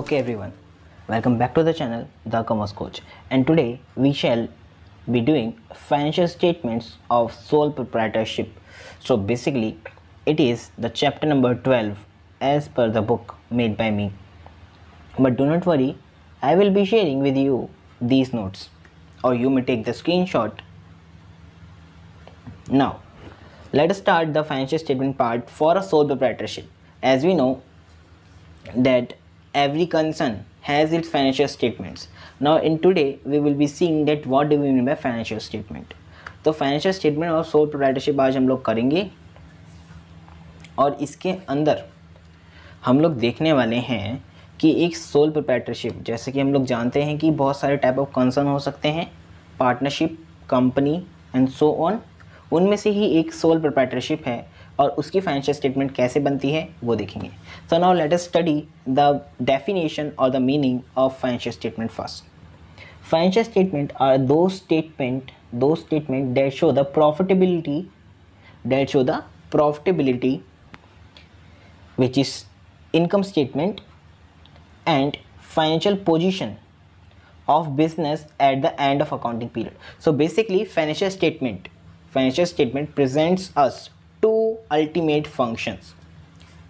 Okay everyone, welcome back to the channel The Commerce Coach and today we shall be doing financial statements of sole proprietorship. So basically it is the chapter number 12 as per the book made by me. But do not worry, I will be sharing with you these notes or you may take the screenshot. Now let us start the financial statement part for a sole proprietorship. As we know that every concern has its financial statements. Now in today we will be seeing that what do we mean by financial statement. तो financial statement और sole proprietorship आज हम लोग करेंगे और इसके अंदर हम लोग देखने वाले हैं कि एक सोल प्रोप्राइटरशिप जैसे कि हम लोग जानते हैं कि बहुत सारे टाइप ऑफ कंसर्न हो सकते हैं partnership company and so on उनमें से ही एक सोल प्रोप्राइटरशिप है और उसकी फाइनेंशियल स्टेटमेंट कैसे बनती है वो देखेंगे so now let us study the definition और the meaning of financial statement first financial statement are दो स्टेटमेंट दो statement that show the profitability that show the profitability which is income statement and financial position of business at the end of accounting period so basically financial statement financial statement presents us ultimate functions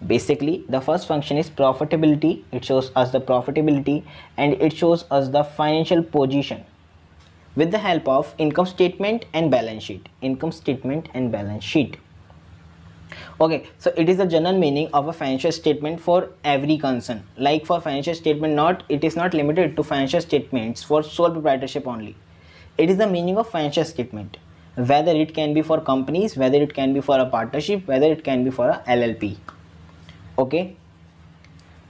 basically the first function is profitability it shows us the profitability and it shows us the financial position with the help of income statement and balance sheet income statement and balance sheet okay so it is the general meaning of a financial statement for every concern like for financial statement not it is not limited to financial statements for sole proprietorship only it is the meaning of financial statement whether it can be for companies whether it can be for a partnership whether it can be for a llp okay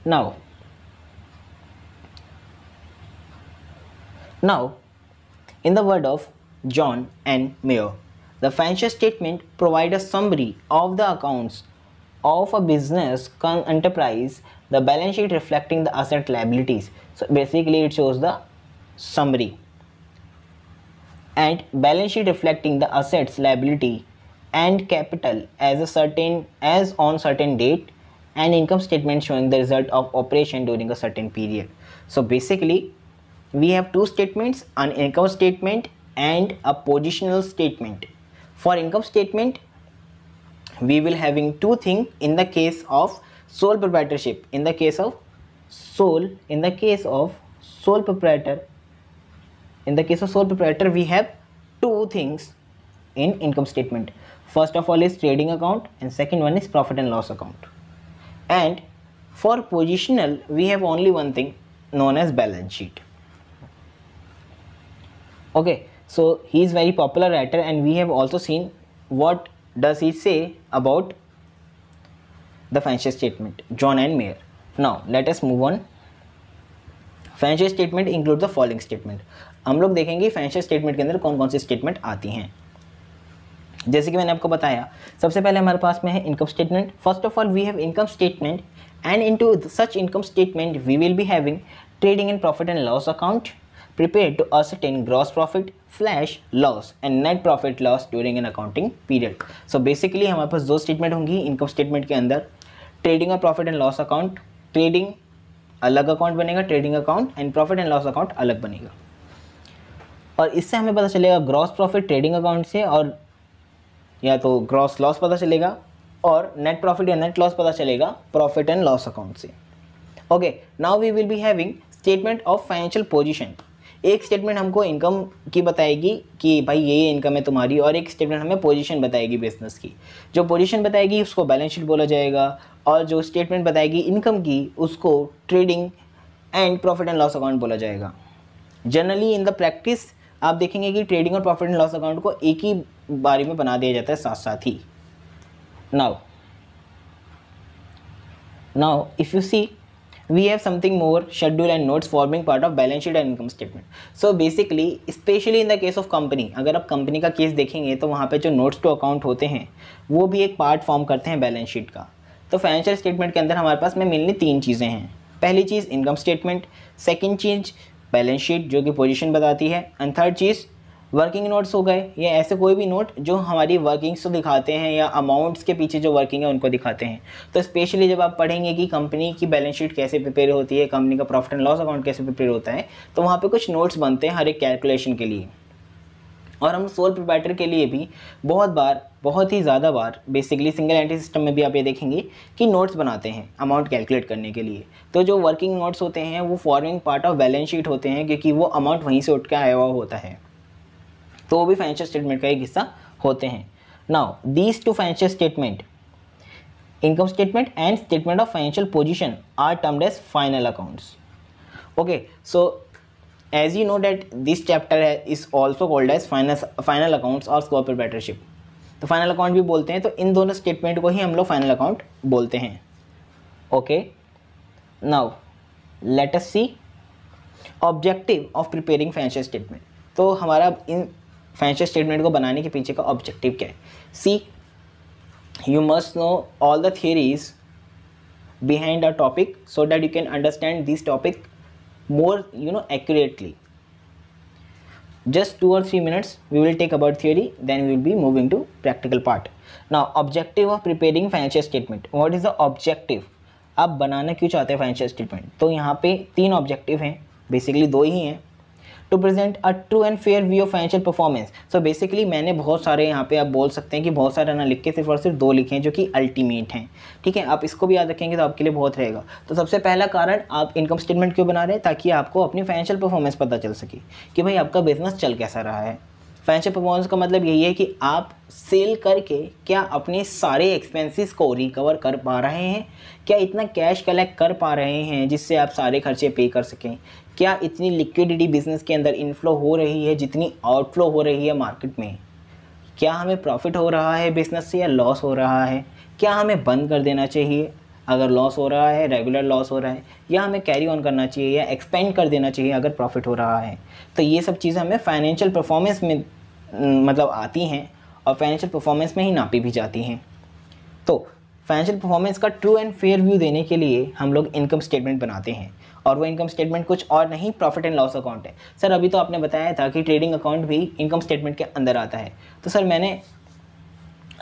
now now in the word of john and Mayo, the financial statement provide a summary of the accounts of a business enterprise the balance sheet reflecting the asset liabilities so basically it shows the summary and balance sheet reflecting the assets liability and capital as a certain as on certain date and income statement showing the result of operation during a certain period so basically we have two statements an income statement and a positional statement for income statement we will having two things in the case of sole proprietorship in the case of sole in the case of sole proprietor in the case of sole proprietor we have two things in income statement first of all is trading account and second one is profit and loss account and for positional we have only one thing known as balance sheet okay so he is very popular writer and we have also seen what does he say about the financial statement john and mayer now let us move on financial statement includes the following statement हम लोग देखेंगे financial statement के अंदर कौन कौन सी statement आती हैं जैसे कि मैंने आपको बताया सबसे पहले हमारे पास में है income statement first of all we have income statement and into such income statement we will be having trading and profit and loss account prepare to ascertain gross profit slash loss and net profit loss during an accounting period so basically हमारे पास दो statement होंगी income statement के अंदर trading और profit and loss account trading अलग account बनेगा trading account and profit and loss account अलग बनेगा और इससे हमें पता चलेगा ग्रॉस प्रॉफिट ट्रेडिंग अकाउंट से और या तो ग्रॉस लॉस पता चलेगा और नेट प्रॉफिट या नेट लॉस पता चलेगा प्रॉफिट एंड लॉस अकाउंट से okay now we will be having statement of financial position एक स्टेटमेंट हमको इनकम की बताएगी कि भाई ये इनकम है तुम्हारी और एक स्टेटमेंट हमें पोजीशन बताएगी बिजनेस की जो पोजीशन बताएगी उसको बैलेंस शीट बोला जाएगा और जो स्टेटमेंट बताएगी इनकम की उसको trading and profit and loss account बोला जाएगा जनरली इन द प्रैक्टिस आप देखेंगे कि ट्रेडिंग और प्रॉफिट एंड लॉस अकाउंट को एक ही बारे में बना दिया जाता है साथ साथ ही now now if you see we have something more schedule and notes forming part of balance sheet and income statement so basically specially in the case of company अगर आप कंपनी का केस देखेंगे तो वहाँ पे जो नोट्स टू अकाउंट होते हैं वो भी एक पार्ट फॉर्म करते हैं बैलेंस शीट का तो फाइनेंशियल स्टेटमेंट के अंदर हमारे पास में मेनली तीन चीज़ें हैं पहली चीज़ इनकम स्टेटमेंट सेकेंड चीज़ बैलेंस शीट जो कि पोजीशन बताती है एंड थर्ड चीज़ वर्किंग नोट्स हो गए या ऐसे कोई भी नोट जो हमारी वर्किंग्स को दिखाते हैं या अमाउंट्स के पीछे जो वर्किंग है उनको दिखाते हैं तो स्पेशली जब आप पढ़ेंगे कि कंपनी की बैलेंस शीट कैसे प्रिपेयर होती है कंपनी का प्रॉफिट एंड लॉस अकाउंट कैसे प्रिपेयर होता है तो वहाँ पे कुछ नोट्स बनते हैं हर एक कैलकुलेशन के लिए और हम सोल प्रोपाइटर के लिए भी बहुत बार बहुत ही ज़्यादा बार बेसिकली सिंगल एंट्री सिस्टम में भी आप ये देखेंगे कि नोट्स बनाते हैं अमाउंट कैलकुलेट करने के लिए तो जो वर्किंग नोट्स होते हैं वो forming part of balance sheet होते हैं क्योंकि वो अमाउंट वहीं से उठ के आया हुआ होता है तो वो भी फाइनेंशियल स्टेटमेंट का एक हिस्सा होते हैं now these two financial statement income statement and statement of financial position are termed as final accounts okay so you know that this chapter है is also called as final final accounts और sole proprietorship तो final account भी बोलते हैं तो इन दोनों statement को ही हम लोग फाइनल अकाउंट बोलते हैं okay now let us see objective of preparing financial statement तो हमारा इन फाइनेंशियल स्टेटमेंट को बनाने के पीछे का ऑब्जेक्टिव क्या है see you must know all the theories behind a topic so that you can understand this topic more you know accurately just two or three minutes we will take about theory then we will be moving to practical part now objective of preparing financial statement what is the objective आप बनाना क्यों चाहते हैं financial statement तो यहाँ पे तीन objective हैं basically दो ही हैं to present a true and fair view of financial performance so basically मैंने बहुत सारे यहाँ पे आप बोल सकते हैं कि बहुत सारे ना लिख के सिर्फ और सिर्फ दो लिखे हैं जो कि अल्टीमेट हैं ठीक है आप इसको भी याद रखेंगे तो आपके लिए बहुत रहेगा तो सबसे पहला कारण आप इनकम स्टेटमेंट क्यों बना रहे हैं ताकि आपको अपनी फाइनेंशियल परफॉर्मेंस पता चल सके कि भाई आपका बिजनेस चल कैसा रहा है फाइनेंशियल परफॉर्मेंस का मतलब यही है कि आप सेल करके क्या अपने सारे एक्सपेंसेस को रिकवर कर पा रहे हैं क्या इतना कैश कलेक्ट कर पा रहे हैं जिससे आप सारे खर्चे पे कर सकें क्या इतनी लिक्विडिटी बिजनेस के अंदर इनफ्लो हो रही है जितनी आउटफ्लो हो रही है मार्केट में क्या हमें प्रॉफिट हो रहा है बिज़नेस से या लॉस हो रहा है क्या हमें बंद कर देना चाहिए अगर लॉस हो रहा है रेगुलर लॉस हो रहा है या हमें कैरी ऑन करना चाहिए या एक्सपेंड कर देना चाहिए अगर प्रॉफिट हो रहा है तो ये सब चीज़ें हमें फाइनेंशियल परफॉर्मेंस में मतलब आती हैं और फाइनेंशियल परफॉर्मेंस में ही नापी भी जाती हैं तो फाइनेंशियल परफॉर्मेंस का ट्रू एंड फेयर व्यू देने के लिए हम लोग इनकम स्टेटमेंट बनाते हैं और वो इनकम स्टेटमेंट कुछ और नहीं प्रॉफिट एंड लॉस अकाउंट है सर अभी तो आपने बताया था कि ट्रेडिंग अकाउंट भी इनकम स्टेटमेंट के अंदर आता है तो सर मैंने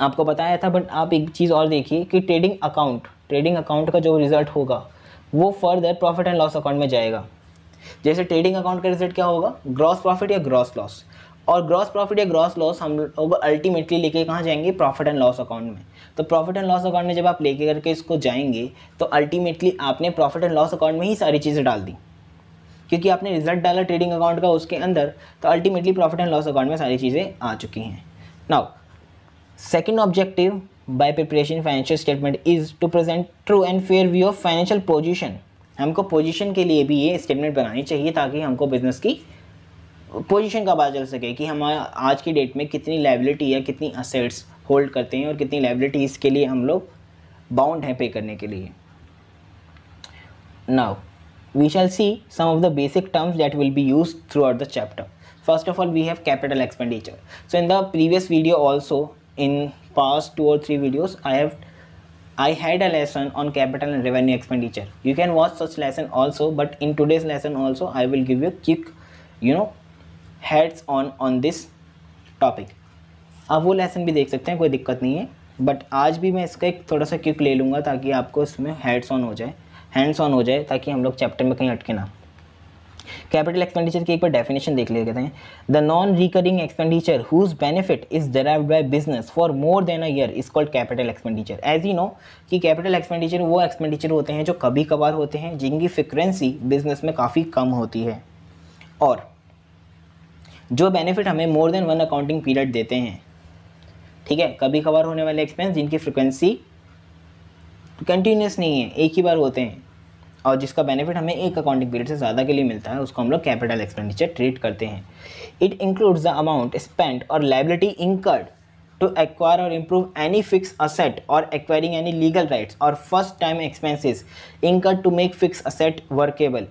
आपको बताया था बट आप एक चीज़ और देखिए कि ट्रेडिंग अकाउंट ट्रेडिंग अकाउंट का जो रिज़ल्ट होगा वो further profit and loss account में जाएगा जैसे ट्रेडिंग अकाउंट का रिजल्ट क्या होगा ग्रॉस प्रॉफिट या ग्रॉस लॉस और ग्रॉस प्रॉफिट या ग्रॉस लॉस हम लोग अल्टीमेटली लेके कहाँ जाएंगे प्रॉफिट एंड लॉस अकाउंट में तो प्रॉफिट एंड लॉस अकाउंट में जब आप लेके करके इसको जाएंगे तो अल्टीमेटली आपने प्रॉफिट एंड लॉस अकाउंट में ही सारी चीज़ें डाल दी क्योंकि आपने रिजल्ट डाला ट्रेडिंग अकाउंट का उसके अंदर तो ultimately profit and loss account में सारी चीज़ें आ चुकी हैं now second objective by preparation financial statement is to present true and fair view of financial position हमको पोजिशन के लिए भी ये स्टेटमेंट बनानी चाहिए ताकि हमको बिजनेस की पोजीशन का पता चल सके कि हम आज की डेट में कितनी लाइबिलिटी या कितनी असेट्स होल्ड करते हैं और कितनी लाइबिलिटी इसके लिए हम लोग बाउंड हैं पे करने के लिए now we shall see some of the basic terms that will be use throughout the chapter first of all we have capital expenditure so in the previous video also in past two or three videos I have I had a lesson on capital and revenue expenditure. You can watch such lesson also, but in today's lesson also, I will give you a quick, you know, heads on on this topic आप वो lesson भी देख सकते हैं कोई दिक्कत नहीं है बट आज भी मैं इसका एक थोड़ा सा क्विक ले लूँगा ताकि आपको इसमें हेड्स ऑन हो जाए हैंड्स ऑन हो जाए ताकि हम लोग चैप्टर में कहीं अटके ना कैपिटल एक्सपेंडिचर की एक बार डेफिनेशन देख कहते हैं the non recurring expenditure whose benefit is derive by business for more than a year is called capital expenditure as you know कि कैपिटल एक्सपेंडिचर वो एक्सपेंडिचर होते हैं जो कभी कभार होते हैं जिनकी फ्रिक्वेंसी बिजनेस में काफ़ी कम होती है और जो बेनिफिट हमें more than one accounting period देते हैं ठीक है कभी कवर होने वाले एक्सपेंस जिनकी फ्रिक्वेंसी कंटिन्यूस नहीं है एक ही बार होते हैं और जिसका बेनिफिट हमें एक अकाउंटिंग पीरियड से ज़्यादा के लिए मिलता है उसको हम लोग कैपिटल एक्सपेंडिचर ट्रीट करते हैं it includes the amount spend or liability incurred to acquire or improve any fix asset or acquiring any legal rights or first time expenses incurred to make fix asset workable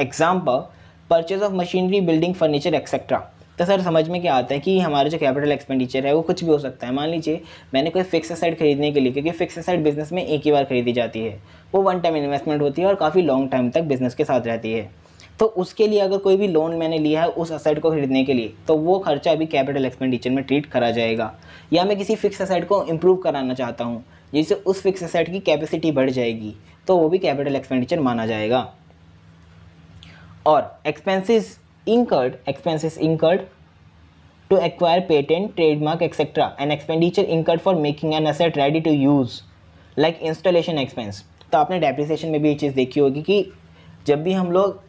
example purchase of machinery building furniture etcetera तो sir समझ में क्या आता है कि हमारा जो capital expenditure है वो कुछ भी हो सकता है मान लीजिए मैंने कोई फिक्स असाइड खरीदने के लिए क्योंकि फिक्स असाइड बिजनेस में एक ही बार खरीदी जाती है वो वन टाइम इन्वेस्टमेंट होती है और काफ़ी लॉन्ग टाइम तक बिजनेस के साथ रहती है तो उसके लिए अगर कोई भी लोन मैंने लिया है उस असाइड को खरीदने के लिए तो वो खर्चा अभी कैपिटल एक्सपेंडिचर में ट्रीट करा जाएगा या मैं किसी फिक्स असाइड को इम्प्रूव कराना चाहता हूँ जिससे उस फिक्स असाइड की कैपेसिटी बढ़ जाएगी तो वो भी कैपिटल एक्सपेंडिचर माना जाएगा और expenses incurred expenses incurred to acquire patent trademark etcetera and expenditure incurred for making an asset ready to use like installation expense तो आपने डेप्रिसिएशन में भी ये चीज़ देखी होगी कि जब भी हम लोग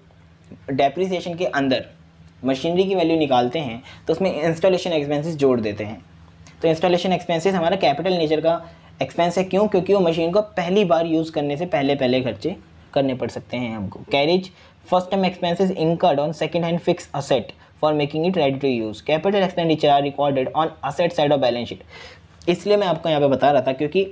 डेप्रिसिएशन के अंदर मशीनरी की वैल्यू निकालते हैं तो उसमें इंस्टॉलेशन एक्सपेंसेस जोड़ देते हैं तो इंस्टॉलेशन एक्सपेंसेस हमारा कैपिटल नेचर का एक्सपेंस है क्यों क्योंकि वो मशीन को पहली बार यूज़ करने से पहले पहले खर्चे करने पड़ सकते हैं हमको carriage first time expenses incurred on second hand fix asset for making it ready to use capital expenditure are recorded on asset side of balance sheet इसलिए मैं आपको यहाँ पे बता रहा था क्योंकि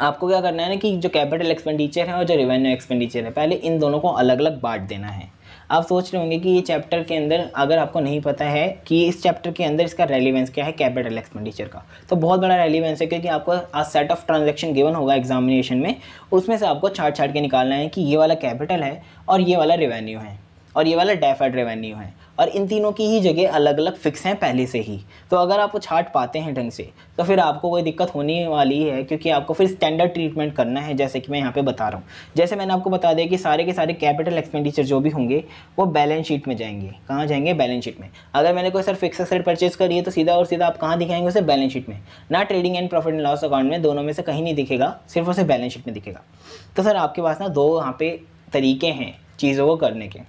आपको क्या करना है ना कि जो कैपिटल एक्सपेंडिचर है और जो रेवेन्यू एक्सपेंडिचर है पहले इन दोनों को अलग अलग बांट देना है आप सोच रहे होंगे कि ये चैप्टर के अंदर अगर आपको नहीं पता है कि इस चैप्टर के अंदर इसका रेलिवेंस क्या है कैपिटल एक्सपेंडिचर का तो बहुत बड़ा रेलिवेंस है क्योंकि आपको आज सेट ऑफ ट्रांजेक्शन गिवन होगा एग्जामिनेशन में उसमें से आपको छाट छाट के निकालना है कि ये वाला कैपिटल है और ये वाला रेवेन्यू है और ये वाला डेफर्ड रेवेन्यू है और इन तीनों की ही जगह अलग अलग फिक्स हैं पहले से ही तो अगर आप वो छाट पाते हैं ढंग से तो फिर आपको कोई दिक्कत होने वाली है क्योंकि आपको फिर स्टैंडर्ड ट्रीटमेंट करना है जैसे कि मैं यहाँ पे बता रहा हूँ जैसे मैंने आपको बता दिया कि सारे के सारे कैपिटल एक्सपेंडिचर जो भी होंगे वो बैलेंस शीट में जाएंगे कहाँ जाएंगे बैलेंस शीट में अगर मैंने कोई सर फिक्स असेट परचेज करिए तो सीधा और सीधा आप कहाँ दिखाएंगे उसे बैलेंस शीट में ना trading and profit and loss account में दोनों में से कहीं नहीं दिखेगा सिर्फ उसे बैलेंस शीट में दिखेगा तो सर आपके पास ना दो यहाँ पे तरीके हैं चीज़ों को करने के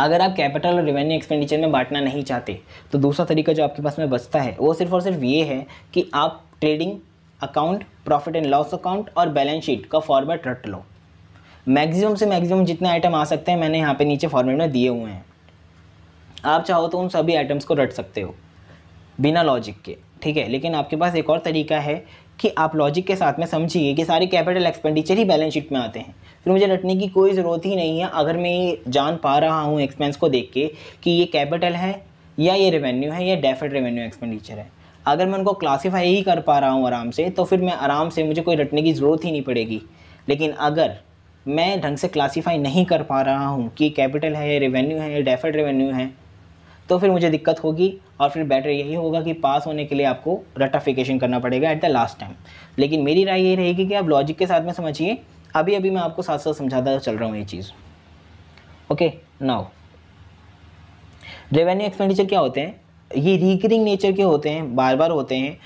अगर आप कैपिटल और रेवेन्यू एक्सपेंडिचर में बांटना नहीं चाहते तो दूसरा तरीका जो आपके पास में बचता है वो सिर्फ और सिर्फ ये है कि आप trading account profit and loss account और बैलेंस शीट का फॉर्मेट रट लो मैक्सिमम से मैक्सिमम जितने आइटम आ सकते हैं मैंने यहाँ पे नीचे फॉर्मेट में दिए हुए हैं आप चाहो तो उन सभी आइटम्स को रट सकते हो बिना लॉजिक के ठीक है लेकिन आपके पास एक और तरीका है कि आप लॉजिक के साथ में समझिए कि सारे कैपिटल एक्सपेंडिचर ही बैलेंस शीट में आते हैं फिर मुझे रटने की कोई ज़रूरत ही नहीं है अगर मैं ये जान पा रहा हूँ एक्सपेंस को देख के कि ये कैपिटल है या ये रेवेन्यू है या डेफिट रेवेन्यू एक्सपेंडिचर है अगर मैं उनको क्लासीफाई ही कर पा रहा हूँ आराम से तो फिर मैं आराम से मुझे कोई रटने की ज़रूरत ही नहीं पड़ेगी लेकिन अगर मैं ढंग से क्लासीफाई नहीं कर पा रहा हूँ कि कैपिटल है रेवेन्यू है या डेफिट रेवेन्यू है तो फिर मुझे दिक्कत होगी और फिर बेटर यही होगा कि पास होने के लिए आपको रटाफिकेशन करना पड़ेगा एट द लास्ट टाइम लेकिन मेरी राय ये रहेगी कि आप लॉजिक के साथ में समझिए अभी अभी मैं आपको साथ साथ समझाता चल रहा हूँ ये चीज़ ओके नाउ रेवेन्यू एक्सपेंडिचर क्या होते हैं ये रिकरिंग नेचर के होते हैं बार बार होते हैं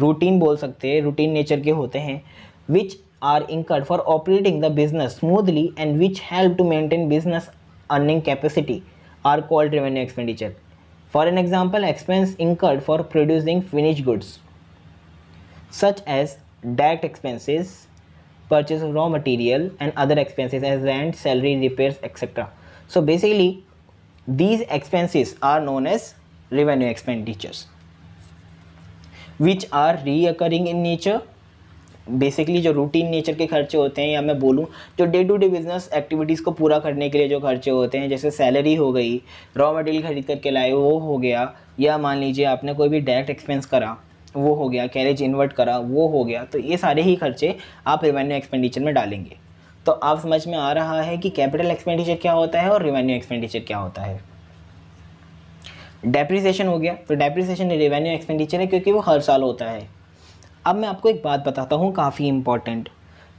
रूटीन बोल सकते हैं रूटीन नेचर के होते हैं which are incurred for operating the business smoothly and which help to maintain business earning capacity are called revenue expenditure For an example, expense incurred for producing finished goods such as direct expenses, purchase of raw material and other expenses as rent, salary, repairs, etc. So basically these expenses are known as revenue expenditures which are reoccurring in nature basically जो routine nature के खर्चे होते हैं या मैं बोलूँ जो day to day business activities को पूरा करने के लिए जो खर्चे होते हैं जैसे सैलरी हो गई रॉ मटेरियल खरीद करके लाए वो हो गया या मान लीजिए आपने कोई भी डायरेक्ट एक्सपेंस करा वो हो गया कैरेज इन्वर्ट करा वो हो गया तो ये सारे ही खर्चे आप रेवेन्यू एक्सपेंडिचर में डालेंगे तो आप समझ में आ रहा है कि कैपिटल एक्सपेंडिचर क्या होता है और रेवेन्यू एक्सपेंडिचर क्या होता है डेप्रिसिएशन हो गया तो डेप्रिसिएशन रेवेन्यू एक्सपेंडिचर है क्योंकि वो हर साल होता है अब मैं आपको एक बात बताता हूँ काफ़ी इंपॉर्टेंट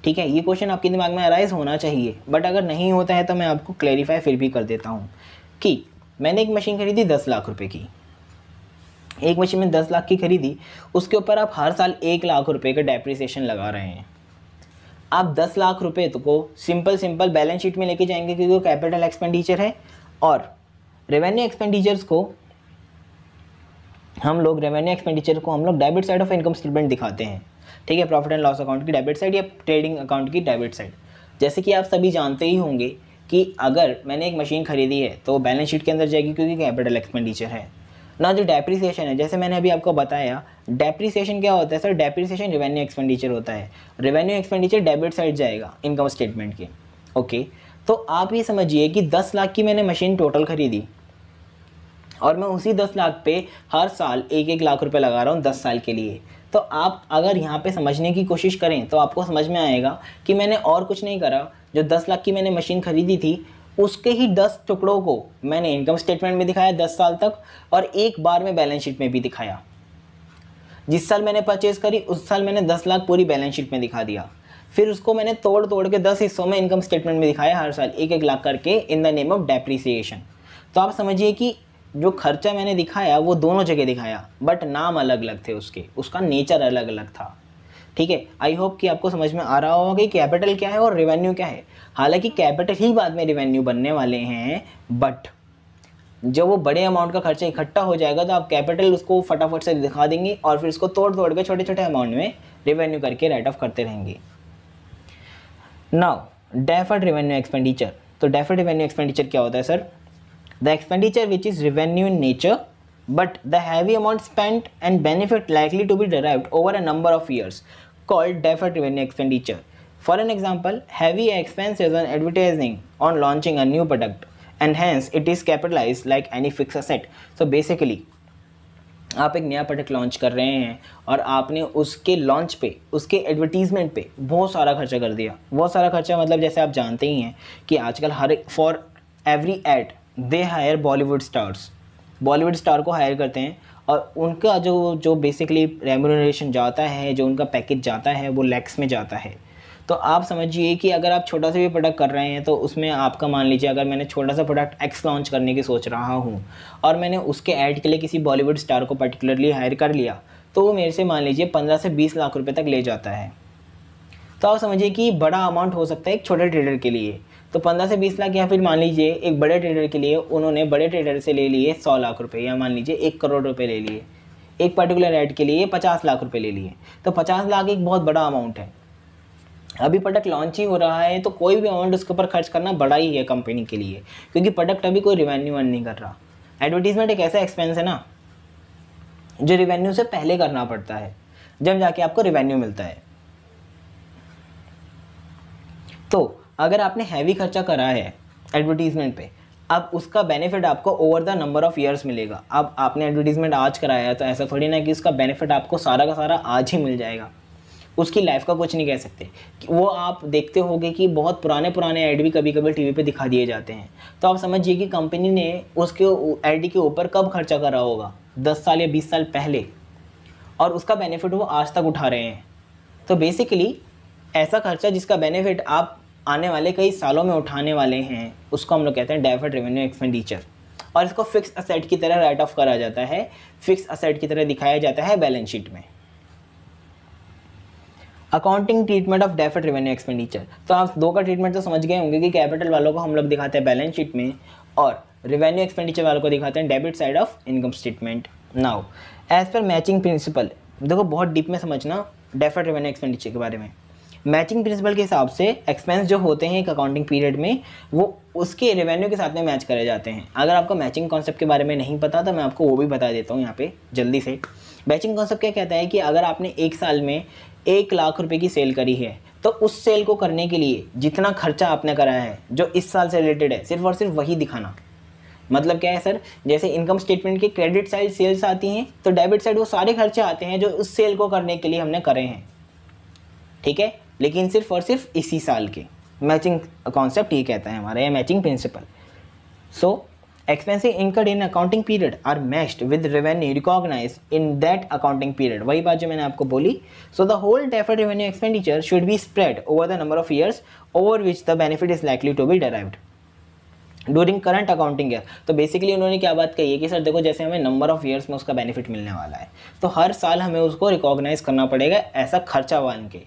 ठीक है ये क्वेश्चन आपके दिमाग में अराइज होना चाहिए बट अगर नहीं होता है तो मैं आपको क्लैरिफाई फिर भी कर देता हूँ कि मैंने एक मशीन खरीदी दस लाख रुपये की एक मशीन में दस लाख की खरीदी उसके ऊपर आप हर साल एक लाख रुपये का डेप्रिसिएशन लगा रहे हैं आप दस लाख रुपये तो को सिंपल सिंपल बैलेंस शीट में लेके जाएंगे क्योंकि वो कैपिटल एक्सपेंडिचर है और रेवेन्यू एक्सपेंडिचर्स को हम लोग रेवेन्यू एक्सपेंडिचर को हम लोग debit side of income statement दिखाते हैं ठीक है प्रॉफिट एंड लॉस अकाउंट की डेबिट साइड या ट्रेडिंग अकाउंट की डेबिट साइड जैसे कि आप सभी जानते ही होंगे कि अगर मैंने एक मशीन खरीदी है तो बैलेंस शीट के अंदर जाएगी क्योंकि कैपिटल एक्सपेंडिचर है ना जो डेप्रिसिएशन है जैसे मैंने अभी आपको बताया डेप्रिसिएशन क्या होता है सर डेप्रिसिएशन रेवेन्यू एक्सपेंडिचर होता है रेवेन्यू एक्सपेंडिचर डेबिट साइड जाएगा इनकम स्टेटमेंट के ओके तो आप ये समझिए कि दस लाख की मैंने मशीन टोटल खरीदी और मैं उसी दस लाख पे हर साल एक एक लाख रुपए लगा रहा हूँ दस साल के लिए तो आप अगर यहाँ पे समझने की कोशिश करें तो आपको समझ में आएगा कि मैंने और कुछ नहीं करा जो दस लाख की मैंने मशीन खरीदी थी उसके ही दस टुकड़ों को मैंने इनकम स्टेटमेंट में दिखाया दस साल तक और एक बार में बैलेंस शीट में भी दिखाया जिस साल मैंने परचेज़ करी उस साल मैंने दस लाख पूरी बैलेंस शीट में दिखा दिया फिर उसको मैंने तोड़ तोड़ के दस हिस्सों में इनकम स्टेटमेंट में दिखाया हर साल एक एक लाख करके in the name of depreciation तो आप समझिए कि जो खर्चा मैंने दिखाया वो दोनों जगह दिखाया बट नाम अलग अलग थे उसके उसका नेचर अलग अलग था ठीक है आई होप कि आपको समझ में आ रहा होगा कि कैपिटल क्या है और रेवेन्यू क्या है हालांकि कैपिटल ही बाद में रेवेन्यू बनने वाले हैं बट जब वो बड़े अमाउंट का खर्चा इकट्ठा हो जाएगा तो आप कैपिटल उसको फटाफट से दिखा देंगे और फिर उसको तोड़ तोड़ के छोटे छोटे अमाउंट में रेवेन्यू करके राइट ऑफ करते रहेंगे नाउ डेफर्ड रेवेन्यू एक्सपेंडिचर तो डेफर्ड रेवेन्यू एक्सपेंडिचर क्या होता है sir the expenditure which is revenue in nature but the heavy amount spent and benefit likely to be derived over a number of years called deferred revenue expenditure for an example heavy expenses on advertising on launching a new product and hence it is capitalized like any fixed asset so basically आप एक नया product launch कर रहे हैं और आपने उसके launch पे उसके एडवर्टीजमेंट पे बहुत सारा खर्चा कर दिया बहुत सारा खर्चा मतलब जैसे आप जानते ही हैं कि आजकल हर for every ad they hire Bollywood stars Bollywood star को हायर करते हैं और उनका जो जो बेसिकली रेमोनरेशन जाता है जो उनका पैकेज जाता है वो लैक्स में जाता है तो आप समझिए कि अगर आप छोटा सा भी प्रोडक्ट कर रहे हैं तो उसमें आपका मान लीजिए अगर मैंने छोटा सा प्रोडक्ट एक्स लॉन्च करने की सोच रहा हूँ और मैंने उसके ऐड के लिए किसी बॉलीवुड स्टार को पर्टिकुलरली हायर कर लिया तो वो मेरे से मान लीजिए पंद्रह से बीस लाख रुपये तक ले जाता है तो आप समझिए कि बड़ा अमाउंट हो सकता है एक छोटे ट्रेडर के लिए तो पंद्रह से बीस लाख या फिर मान लीजिए एक बड़े ट्रेडर के लिए उन्होंने बड़े ट्रेडर से ले लिए सौ लाख रुपये या मान लीजिए एक करोड़ रुपये ले लिए एक पर्टिकुलर रेट के लिए पचास लाख रुपये ले लिए तो पचास लाख एक बहुत बड़ा अमाउंट है अभी प्रोडक्ट लॉन्च ही हो रहा है तो कोई भी अमाउंट उसके ऊपर खर्च करना बड़ा ही है कंपनी के लिए क्योंकि प्रोडक्ट अभी कोई रिवेन्यू अर्न नहीं कर रहा एडवर्टीजमेंट एक ऐसा एक्सपेंस है ना जो रिवेन्यू से पहले करना पड़ता है जब जाके आपको रिवेन्यू मिलता है तो अगर आपने हैवी खर्चा करा है एडवर्टीज़मेंट पे अब उसका बेनिफिट आपको over the number of years मिलेगा अब आपने एडवर्टीज़मेंट आज कराया है तो ऐसा थोड़ी ना कि उसका बेनिफिट आपको सारा का सारा आज ही मिल जाएगा उसकी लाइफ का कुछ नहीं कह सकते वो आप देखते होंगे कि बहुत पुराने पुराने ऐड भी कभी कभी टीवी पे दिखा दिए जाते हैं तो आप समझिए कि कंपनी ने उसके ऐड के ऊपर कब खर्चा करा होगा दस साल या बीस साल पहले और उसका बेनिफिट वो आज तक उठा रहे हैं तो बेसिकली ऐसा खर्चा जिसका बेनिफिट आप आने वाले कई सालों में उठाने वाले हैं उसको हम लोग कहते हैं डाइवर्ट रेवेन्यू एक्सपेंडिचर और इसको फिक्स असेट की तरह राइट ऑफ करा जाता है फिक्स असेट की तरह दिखाया जाता है बैलेंस शीट में accounting treatment of deferred revenue expenditure तो आप दो का ट्रीटमेंट तो समझ गए होंगे कि कैपिटल वालों को हम लोग दिखाते हैं बैलेंस शीट में और रेवेन्यू एक्सपेंडिचर वालों को दिखाते हैं debit side of income statement now as per matching principle देखो बहुत डीप में समझना डेफर्ड रेवेन्यू एक्सपेंडिचर के बारे में मैचिंग प्रिंसिपल के हिसाब से एक्सपेंस जो होते हैं एक अकाउंटिंग पीरियड में वो उसके रेवेन्यू के साथ में मैच करे जाते हैं अगर आपको मैचिंग कॉन्सेप्ट के बारे में नहीं पता तो मैं आपको वो भी बता देता हूँ यहाँ पे जल्दी से मैचिंग कॉन्सेप्ट क्या कहता है कि अगर आपने एक साल में एक लाख रुपये की सेल करी है तो उस सेल को करने के लिए जितना खर्चा आपने कराया है जो इस साल से रिलेटेड है सिर्फ और सिर्फ वही दिखाना मतलब क्या है सर जैसे इनकम स्टेटमेंट के क्रेडिट साइड सेल्स आती हैं तो डेबिट साइड वो सारे खर्चे आते हैं जो उस सेल को करने के लिए हमने करे हैं ठीक है लेकिन सिर्फ और सिर्फ इसी साल के मैचिंग कॉन्सेप्ट ये कहता है हमारा ये matching principle so expenses incurred in accounting period are matched with revenue recognize in that accounting period वही बात जो मैंने आपको बोली so the whole deferred revenue expenditure should be spread over the number of years over which the benefit is likely to be derived during current accounting year तो basically उन्होंने क्या बात कही है कि सर देखो जैसे हमें नंबर ऑफ ईयर्स में उसका बेनिफिट मिलने वाला है तो हर साल हमें उसको रिकॉग्नाइज करना पड़ेगा ऐसा खर्चा मान के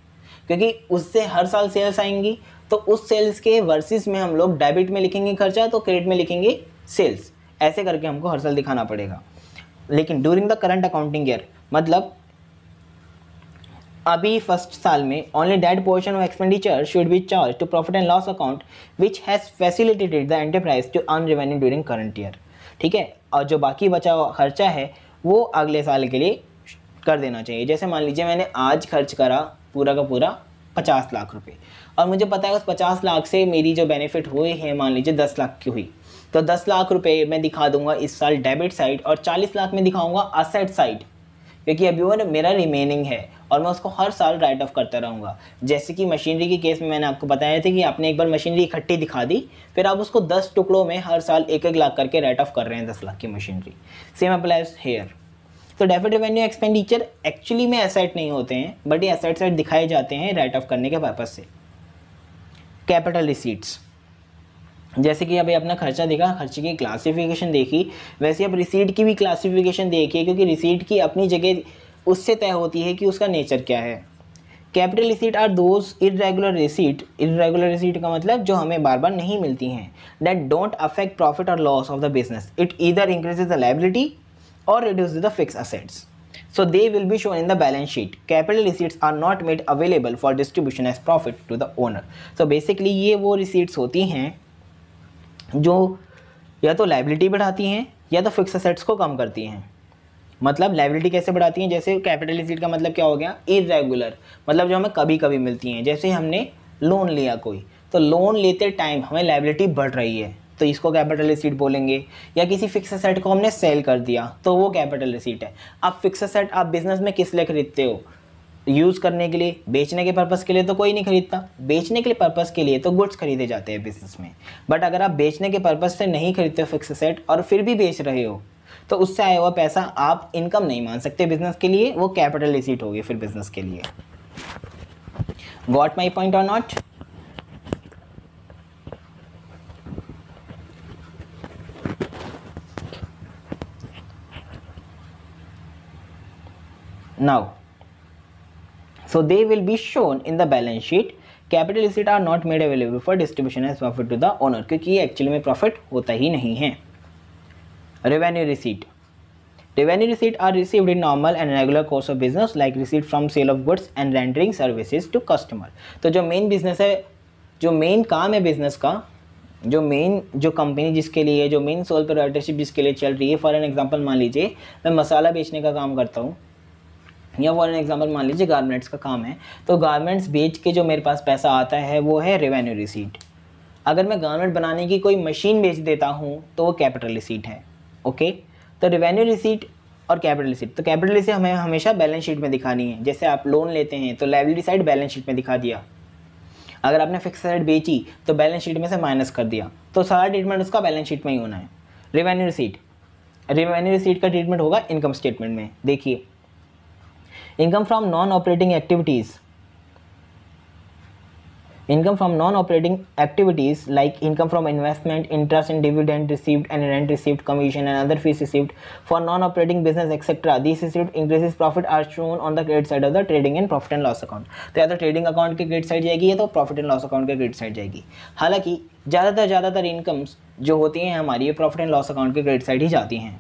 क्योंकि उससे हर साल सेल्स आएंगी तो उस सेल्स के वर्सेस में हम लोग डेबिट में लिखेंगे खर्चा तो क्रेडिट में लिखेंगे सेल्स ऐसे करके हमको हर साल दिखाना पड़ेगा लेकिन during the current accounting year मतलब अभी फर्स्ट साल में only that portion of expenditure should be charge to profit and loss account which has facilitated the enterprise to earn revenue during current year ठीक है और जो बाकी बचा हुआ खर्चा है वो अगले साल के लिए कर देना चाहिए जैसे मान लीजिए मैंने आज खर्च करा पूरा का पूरा पचास लाख रुपए और मुझे पता है उस पचास लाख से मेरी जो बेनिफिट हुई है मान लीजिए दस लाख की हुई तो दस लाख रुपए मैं दिखा दूंगा इस साल डेबिट साइड और चालीस लाख में दिखाऊंगा असेट साइड क्योंकि अभी वो मेरा रिमेनिंग है और मैं उसको हर साल राइट ऑफ करता रहूँगा जैसे कि मशीनरी के केस में मैंने आपको बताया था कि आपने एक बार मशीनरी इकट्ठी दिखा दी फिर आप उसको दस टुकड़ों में हर साल एक एक लाख करके राइट ऑफ कर रहे हैं दस लाख की मशीनरी सेम अप्लाइज हेयर तो डेफिट रेवेन्यू एक्सपेंडिचर एक्चुअली में एसेट नहीं होते हैं बट ये एसेट सेट दिखाए जाते हैं राइट ऑफ करने के पर्पज़ से कैपिटल रिसीट्स जैसे कि अभी अपना खर्चा देखा खर्चे की क्लासिफिकेशन देखी वैसे अब रिसीट की भी क्लासिफिकेशन देखिए क्योंकि रिसीट की अपनी जगह उससे तय होती है कि उसका नेचर क्या है capital receipt are those irregular receipt irregular receipt का मतलब जो हमें बार बार नहीं मिलती हैं that don't affect profit or loss of the business it either increases the liability or reduce the fixed assets. So they will be shown in the balance sheet. Capital receipts are not made available for distribution as profit to the owner. So basically ये वो receipts होती हैं जो या तो liability बढ़ाती हैं या तो fixed assets को कम करती हैं मतलब लाइबिलिटी कैसे बढ़ाती हैं जैसे कैपिटल रिसीट का मतलब क्या हो गया इरेगुलर मतलब जो हमें कभी कभी मिलती हैं जैसे हमने लोन लिया कोई तो लोन लेते टाइम हमें लाइबिलिटी बढ़ रही है तो इसको कैपिटल रिसीट बोलेंगे या किसी फिक्स सेट को हमने सेल कर दिया तो वो कैपिटल रिसीट है अब फिक्स सेट आप बिज़नेस में किस लिए खरीदते हो यूज़ करने के लिए बेचने के पर्पज़ के लिए तो कोई नहीं खरीदता बेचने के लिए पर्पज़ के लिए तो गुड्स खरीदे जाते हैं बिज़नेस में बट अगर आप बेचने के पर्पज़ से नहीं खरीदते हो फिक्स सेट और फिर भी बेच रहे हो तो उससे आया हुआ पैसा आप इनकम नहीं मान सकते बिज़नेस के लिए वो कैपिटल रिसीट होगी फिर बिज़नेस के लिए got my point or not Now, so they will be shown in the balance sheet. Capital asset are not made available for distribution as profit to the owner क्योंकि ये actually में profit होता ही नहीं है revenue receipt revenue receipt are received in normal and regular course of business like receipt from sale of goods and rendering services to customer तो जो main business है जो मेन काम है बिजनेस का जो मेन जो कंपनी जिसके लिए जो मेन सोल प्रोराइटरशिप जिसके लिए चल रही है फॉर एन एग्जांपल मान लीजिए मैं मसाला बेचने का काम करता हूँ या फॉर एग्जाम्पल मान लीजिए गारमेंट्स का काम है तो गारमेंट्स बेच के जो मेरे पास पैसा आता है वो है रेवेन्यू रिसीट अगर मैं गारमेंट बनाने की कोई मशीन बेच देता हूँ तो वो कैपिटल रिसीट है ओके तो रेवेन्यू रिसीट और कैपिटल रिसीट तो कैपिटल रिसीट हमें हमेशा बैलेंस शीट में दिखानी है जैसे आप लोन लेते हैं तो लाइबिलिटी साइड बैलेंस शीट में दिखा दिया अगर आपने फिक्स साइड बेची तो बैलेंस शीट में से माइनस कर दिया तो सारा ट्रीटमेंट उसका बैलेंस शीट में ही होना है रेवेन्यू रिसीट रेवेन्यू रिसीट का ट्रीटमेंट होगा इनकम स्टेटमेंट में देखिए income from non operating activities income from non operating activities like income from investment interest in dividend received and rent received commission and other fees received for non operating business etcetera this receive increase profit are shown on the credit side of the trading and profit and loss account तो या तो trading account के grade side जाएगी या तो profit and loss account के credit side जाएगी हालांकि ज़्यादातर ज़्यादातर इनकम्स जो होती हैं हमारी प्रॉफिट एंड लॉस अकाउंट के क्रेडिट साइड ही जाती हैं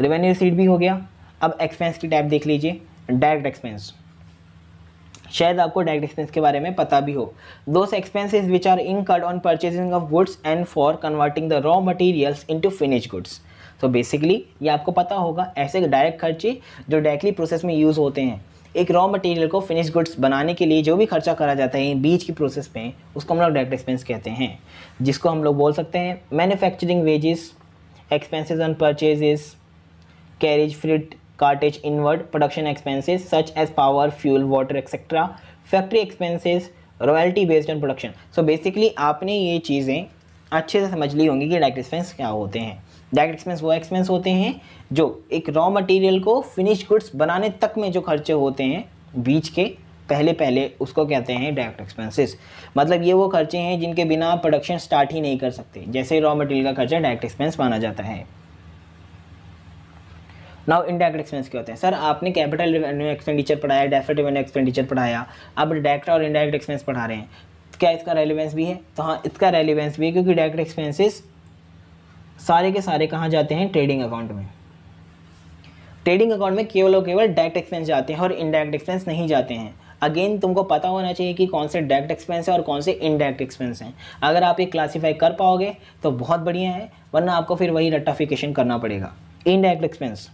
रेवेन्यू रिसीड भी हो गया अब एक्सपेंस की टाइप देख लीजिए डायरेक्ट एक्सपेंस शायद आपको डायरेक्ट एक्सपेंस के बारे में पता भी हो those expenses which are incurred on purchasing of goods and for converting the raw materials into finish goods तो बेसिकली ये आपको पता होगा ऐसे डायरेक्ट खर्चे जो डायरेक्टली प्रोसेस में यूज़ होते हैं एक रॉ मटेरियल को फिनिश गुड्स बनाने के लिए जो भी खर्चा करा जाता है बीच की प्रोसेस में उसको हम लोग डायरेक्ट एक्सपेंस कहते हैं जिसको हम लोग बोल सकते हैं manufacturing wages expenses on purchases carriage freight cartage inward, production expenses such as power, fuel, water, etc., factory expenses, royalty based on production so basically आपने ये चीज़ें अच्छे से समझ ली होंगी कि डायरेक्ट एक्सपेंस क्या होते हैं डायरेक्ट एक्सपेंस वो एक्सपेंस होते हैं जो एक रॉ मटेरियल को फिनिश गुड्स बनाने तक में जो खर्चे होते हैं बीच के पहले पहले उसको कहते हैं डायरेक्ट एक्सपेंसेस मतलब ये वो खर्चे हैं जिनके बिना प्रोडक्शन स्टार्ट ही नहीं कर सकते जैसे रॉ मटेरियल का खर्चा डायरेक्ट एक्सपेंस माना जाता है नाउ इंडायरेक्ट एक्सपेंस क्या होते हैं सर आपने कैपिटल रेवेन्यू एक्सपेंडिचर पढ़ाया डेफिट रेवेन्यू एक्सपेंडिचर पढ़ाया अब डायरेक्ट और इंडायरेक्ट एक्सपेंस पढ़ा रहे हैं क्या इसका रेलिवेंस भी है तो हाँ इसका रेलिवेंस भी है क्योंकि डायरेक्ट एक्सपेंसिस सारे के सारे कहाँ जाते हैं ट्रेडिंग अकाउंट में ट्रेडिंग अकाउंट में केवल और केवल डायरेक्ट एक्सपेंस जाते हैं और इनडायरेक्ट एक्सपेंस नहीं जाते हैं अगेन तुमको पता होना चाहिए कि कौन से डायरेक्ट एक्सपेंस है और कौन से इनडायरेक्ट एक्सपेंस हैं अगर आप ये क्लासीफाई कर पाओगे तो बहुत बढ़िया है वरना आपको फिर वही रट्टाफिकेशन करना पड़ेगा इनडायरेक्ट एक्सपेंस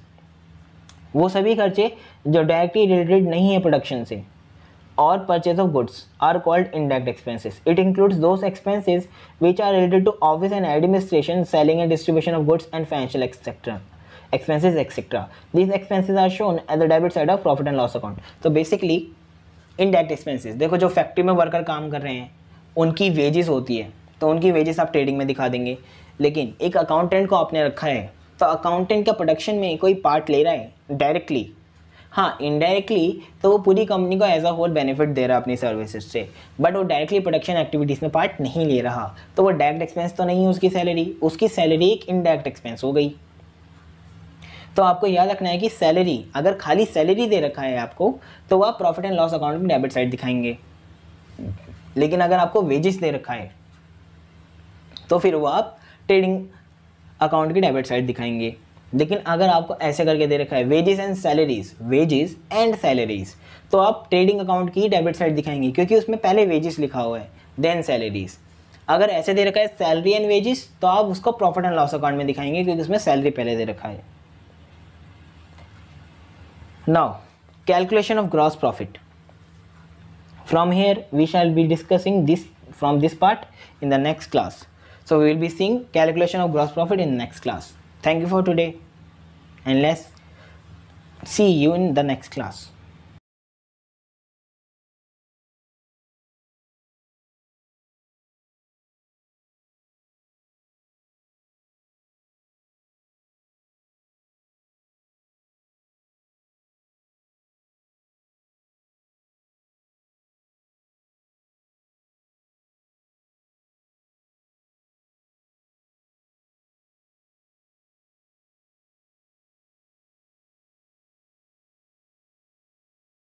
वो सभी खर्चे जो डायरेक्टली रिलेटेड नहीं है प्रोडक्शन से और purchase of goods are called indirect expenses it includes those expenses which are related to office and administration selling and distribution of goods and financial etcetera expenses etcetera this expenses are shown at the debit side of profit and loss account तो basically indirect expenses देखो जो factory में worker काम कर रहे हैं उनकी wages होती है तो उनकी वेजेस आप ट्रेडिंग में दिखा देंगे लेकिन एक अकाउंटेंट को आपने रखा है तो अकाउंटेंट का प्रोडक्शन में कोई पार्ट ले रहा है डायरेक्टली हाँ इनडायरेक्टली तो वो पूरी कंपनी को एज अ होल बेनिफिट दे रहा है अपनी सर्विसेज से बट वो डायरेक्टली प्रोडक्शन एक्टिविटीज़ में पार्ट नहीं ले रहा तो वो डायरेक्ट एक्सपेंस तो नहीं है उसकी सैलरी उसकी सैलरी एक इनडायरेक्ट एक्सपेंस हो गई तो आपको याद रखना है कि सैलरी अगर खाली सैलरी दे रखा है आपको तो वह प्रॉफिट एंड लॉस अकाउंट में डेबिट साइड दिखाएंगे लेकिन अगर आपको वेजेस दे रखा है तो फिर वो आप ट्रेडिंग अकाउंट की डेबिट साइड दिखाएंगे लेकिन अगर आपको ऐसे करके दे रखा है wages and salaries wages and salaries तो आप ट्रेडिंग अकाउंट की डेबिट साइड दिखाएंगे क्योंकि उसमें पहले वेजेस लिखा हुआ है देन सैलरीज अगर ऐसे दे रखा है सैलरी एंड वेजेस तो आप उसको प्रॉफिट एंड लॉस अकाउंट में दिखाएंगे क्योंकि उसमें सैलरी पहले दे रखा है now calculation of gross profit from here we shall be discussing this from this part in the next class So we will be seeing calculation of gross profit in next class. Thank you for today and let's see you in the next class.